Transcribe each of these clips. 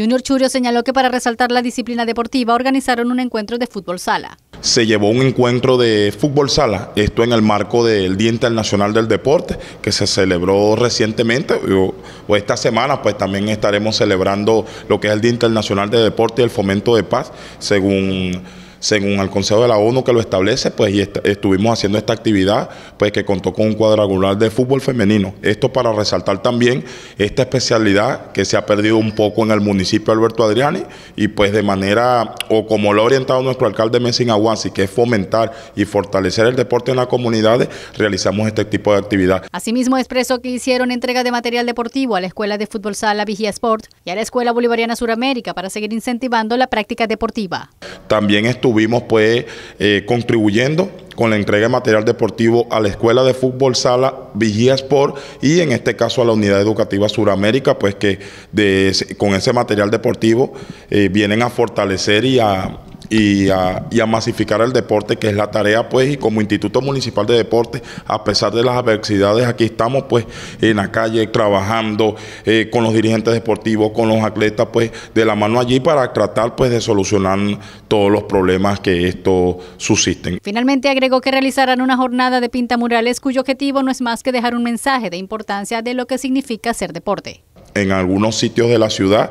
Junior Churio señaló que para resaltar la disciplina deportiva organizaron un encuentro de fútbol sala. Se llevó un encuentro de fútbol sala, esto en el marco del Día Internacional del Deporte, que se celebró recientemente, o, esta semana pues también estaremos celebrando lo que es el Día Internacional del Deporte y el Fomento de Paz, según según el Consejo de la ONU que lo establece, pues estuvimos haciendo esta actividad, pues que contó con un cuadrangular de fútbol femenino. Esto para resaltar también esta especialidad que se ha perdido un poco en el municipio Alberto Adriani y pues de manera, o como lo ha orientado nuestro alcalde Messing Aguasi, que es fomentar y fortalecer el deporte en las comunidades, realizamos este tipo de actividad. Asimismo expresó que hicieron entrega de material deportivo a la Escuela de Fútbol Sala Vigía Sport y a la Escuela Bolivariana Suramérica para seguir incentivando la práctica deportiva. También estuvo estuvimos pues eh, contribuyendo con la entrega de material deportivo a la Escuela de Fútbol Sala Vigía Sport y en este caso a la Unidad Educativa Suramérica, pues que de, con ese material deportivo eh, vienen a fortalecer y a y a, masificar el deporte, que es la tarea, pues, y como Instituto Municipal de Deportes, a pesar de las adversidades, aquí estamos, pues, en la calle trabajando eh, con los dirigentes deportivos, con los atletas, pues, de la mano allí para tratar, pues, de solucionar todos los problemas que esto subsisten. Finalmente agregó que realizarán una jornada de pinta murales cuyo objetivo no es más que dejar un mensaje de importancia de lo que significa ser deporte. En algunos sitios de la ciudad,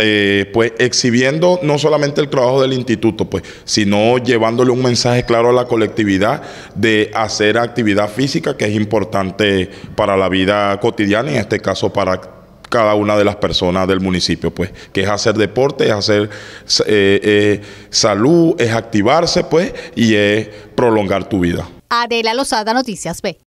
eh, pues exhibiendo no solamente el trabajo del instituto, pues, sino llevándole un mensaje claro a la colectividad de hacer actividad física que es importante para la vida cotidiana, en este caso para cada una de las personas del municipio, pues, que es hacer deporte, es hacer eh, eh, salud, es activarse, pues, y es prolongar tu vida. Adela Lozada, Noticias B.